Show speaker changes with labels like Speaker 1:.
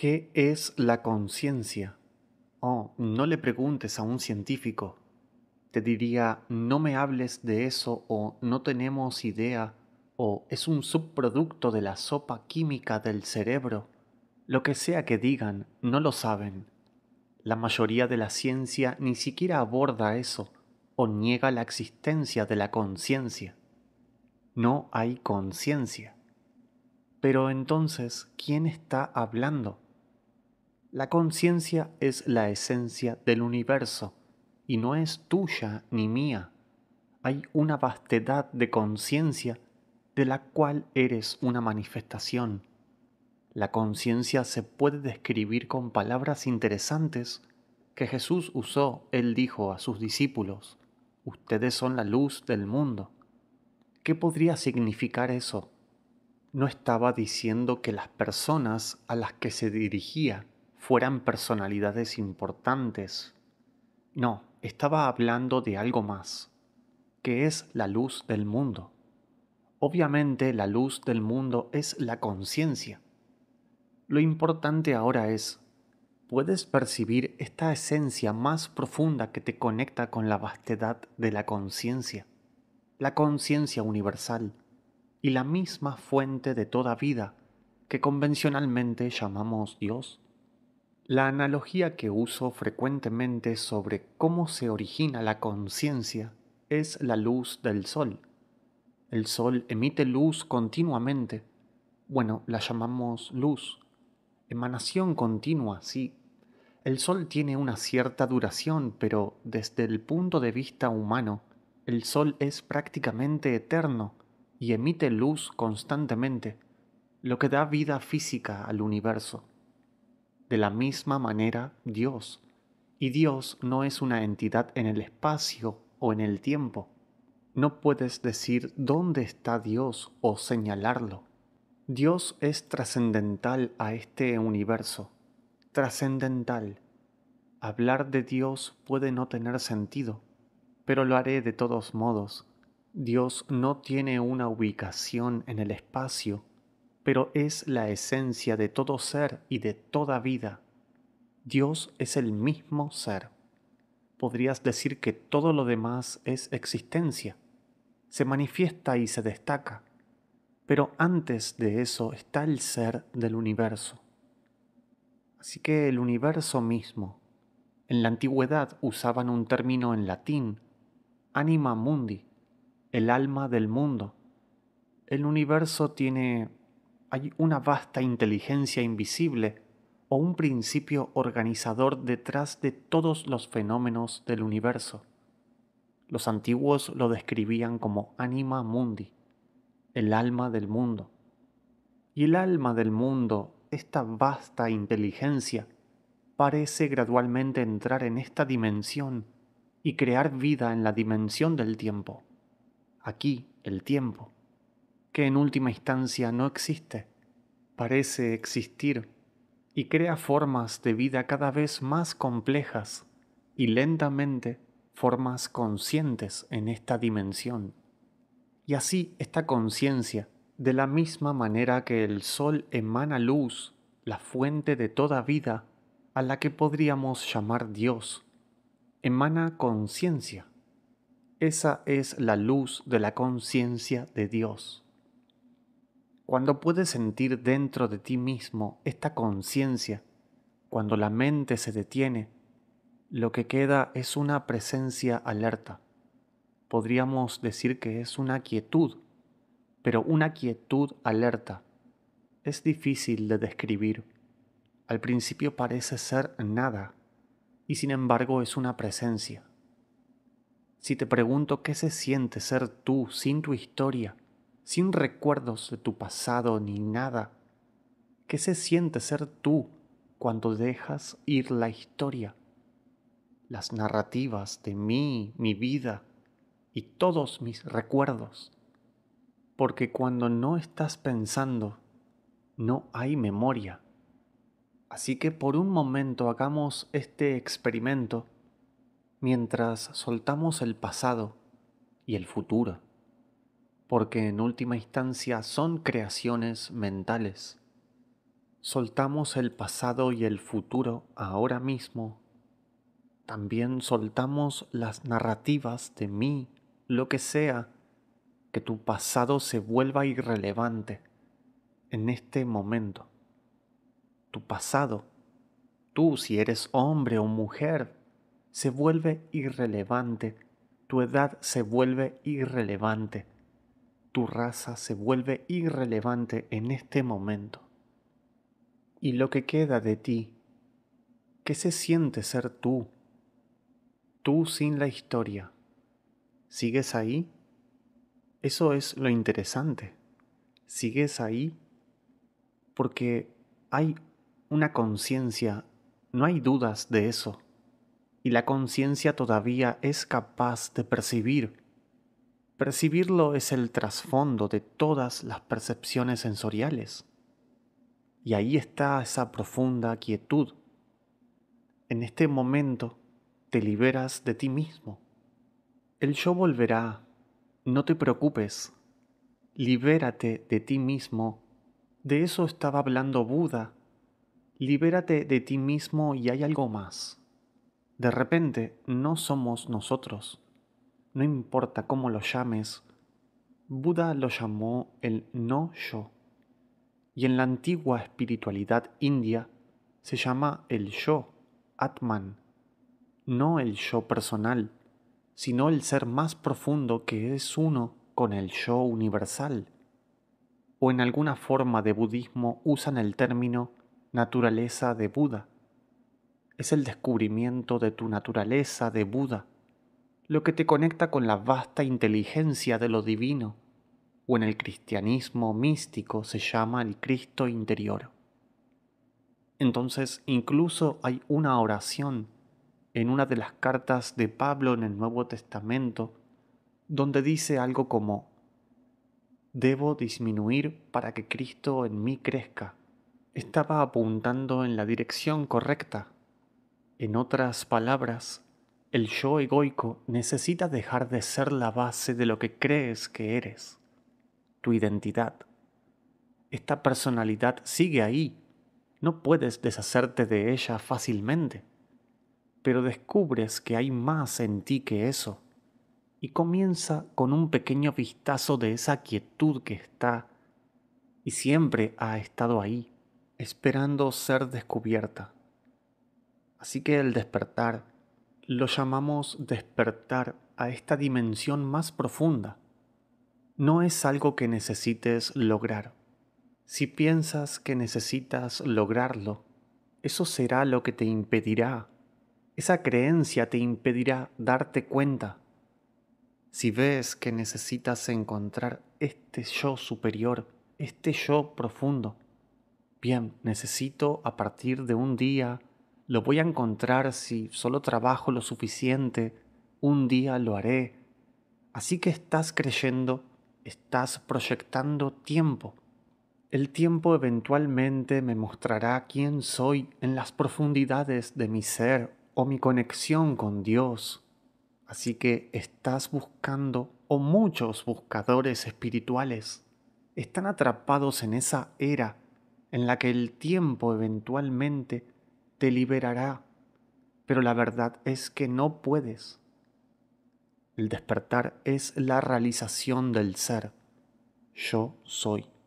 Speaker 1: ¿Qué es la conciencia? Oh, no le preguntes a un científico. Te diría, no me hables de eso o no tenemos idea o es un subproducto de la sopa química del cerebro. Lo que sea que digan, no lo saben. La mayoría de la ciencia ni siquiera aborda eso o niega la existencia de la conciencia. No hay conciencia. Pero entonces, ¿quién está hablando? La conciencia es la esencia del universo y no es tuya ni mía. Hay una vastedad de conciencia de la cual eres una manifestación. La conciencia se puede describir con palabras interesantes que Jesús usó. Él dijo a sus discípulos, ustedes son la luz del mundo. ¿Qué podría significar eso? No estaba diciendo que las personas a las que se dirigía fueran personalidades importantes. No, estaba hablando de algo más, que es la luz del mundo. Obviamente la luz del mundo es la conciencia. Lo importante ahora es, ¿puedes percibir esta esencia más profunda que te conecta con la vastedad de la conciencia? La conciencia universal y la misma fuente de toda vida que convencionalmente llamamos Dios. La analogía que uso frecuentemente sobre cómo se origina la conciencia es la luz del sol. El sol emite luz continuamente. Bueno, la llamamos luz. Emanación continua, sí. El sol tiene una cierta duración, pero desde el punto de vista humano, el sol es prácticamente eterno y emite luz constantemente, lo que da vida física al universo. De la misma manera, Dios. Y Dios no es una entidad en el espacio o en el tiempo. No puedes decir dónde está Dios o señalarlo. Dios es trascendental a este universo. Trascendental. Hablar de Dios puede no tener sentido, pero lo haré de todos modos. Dios no tiene una ubicación en el espacio pero es la esencia de todo ser y de toda vida. Dios es el mismo ser. Podrías decir que todo lo demás es existencia. Se manifiesta y se destaca. Pero antes de eso está el ser del universo. Así que el universo mismo. En la antigüedad usaban un término en latín, anima mundi, el alma del mundo. El universo tiene hay una vasta inteligencia invisible o un principio organizador detrás de todos los fenómenos del universo. Los antiguos lo describían como anima mundi, el alma del mundo. Y el alma del mundo, esta vasta inteligencia, parece gradualmente entrar en esta dimensión y crear vida en la dimensión del tiempo. Aquí, el tiempo que en última instancia no existe, parece existir y crea formas de vida cada vez más complejas y lentamente formas conscientes en esta dimensión. Y así esta conciencia, de la misma manera que el sol emana luz, la fuente de toda vida, a la que podríamos llamar Dios, emana conciencia. Esa es la luz de la conciencia de Dios cuando puedes sentir dentro de ti mismo esta conciencia, cuando la mente se detiene, lo que queda es una presencia alerta. Podríamos decir que es una quietud, pero una quietud alerta. Es difícil de describir. Al principio parece ser nada, y sin embargo es una presencia. Si te pregunto qué se siente ser tú sin tu historia, sin recuerdos de tu pasado ni nada. ¿Qué se siente ser tú cuando dejas ir la historia? Las narrativas de mí, mi vida y todos mis recuerdos. Porque cuando no estás pensando, no hay memoria. Así que por un momento hagamos este experimento mientras soltamos el pasado y el futuro porque en última instancia son creaciones mentales. Soltamos el pasado y el futuro ahora mismo. También soltamos las narrativas de mí, lo que sea, que tu pasado se vuelva irrelevante en este momento. Tu pasado, tú si eres hombre o mujer, se vuelve irrelevante, tu edad se vuelve irrelevante tu raza se vuelve irrelevante en este momento. Y lo que queda de ti, ¿qué se siente ser tú? Tú sin la historia. ¿Sigues ahí? Eso es lo interesante. ¿Sigues ahí? Porque hay una conciencia, no hay dudas de eso. Y la conciencia todavía es capaz de percibir Percibirlo es el trasfondo de todas las percepciones sensoriales. Y ahí está esa profunda quietud. En este momento te liberas de ti mismo. El yo volverá. No te preocupes. Libérate de ti mismo. De eso estaba hablando Buda. Libérate de ti mismo y hay algo más. De repente no somos nosotros no importa cómo lo llames, Buda lo llamó el no yo. Y en la antigua espiritualidad india se llama el yo, Atman, no el yo personal, sino el ser más profundo que es uno con el yo universal. O en alguna forma de budismo usan el término naturaleza de Buda. Es el descubrimiento de tu naturaleza de Buda lo que te conecta con la vasta inteligencia de lo divino, o en el cristianismo místico se llama el Cristo interior. Entonces incluso hay una oración en una de las cartas de Pablo en el Nuevo Testamento donde dice algo como, debo disminuir para que Cristo en mí crezca. Estaba apuntando en la dirección correcta. En otras palabras, el yo egoico necesita dejar de ser la base de lo que crees que eres, tu identidad. Esta personalidad sigue ahí, no puedes deshacerte de ella fácilmente, pero descubres que hay más en ti que eso, y comienza con un pequeño vistazo de esa quietud que está y siempre ha estado ahí, esperando ser descubierta. Así que el despertar, lo llamamos despertar a esta dimensión más profunda. No es algo que necesites lograr. Si piensas que necesitas lograrlo, eso será lo que te impedirá. Esa creencia te impedirá darte cuenta. Si ves que necesitas encontrar este yo superior, este yo profundo, bien, necesito a partir de un día lo voy a encontrar si solo trabajo lo suficiente. Un día lo haré. Así que estás creyendo, estás proyectando tiempo. El tiempo eventualmente me mostrará quién soy en las profundidades de mi ser o mi conexión con Dios. Así que estás buscando, o muchos buscadores espirituales, están atrapados en esa era en la que el tiempo eventualmente te liberará, pero la verdad es que no puedes. El despertar es la realización del ser. Yo soy.